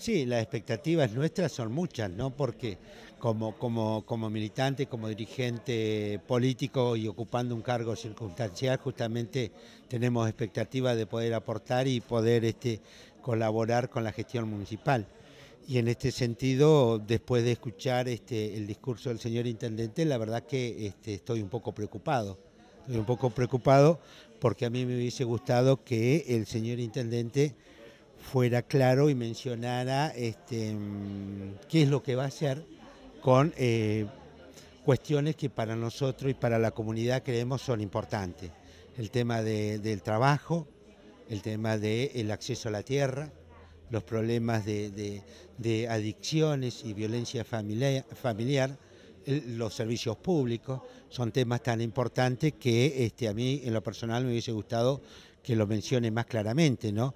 Sí, las expectativas nuestras son muchas, ¿no? Porque como, como, como militante, como dirigente político y ocupando un cargo circunstancial, justamente tenemos expectativas de poder aportar y poder este, colaborar con la gestión municipal. Y en este sentido, después de escuchar este, el discurso del señor intendente, la verdad que este, estoy un poco preocupado. Estoy un poco preocupado porque a mí me hubiese gustado que el señor intendente fuera claro y mencionara este, mm, qué es lo que va a hacer con eh, cuestiones que para nosotros y para la comunidad creemos son importantes. El tema del trabajo, el tema del acceso a la tierra, los problemas de, adicciones y violencia familiar, los servicios públicos, son temas tan importantes que este, a mí en lo personal me hubiese gustado que lo mencione más claramente, ¿no?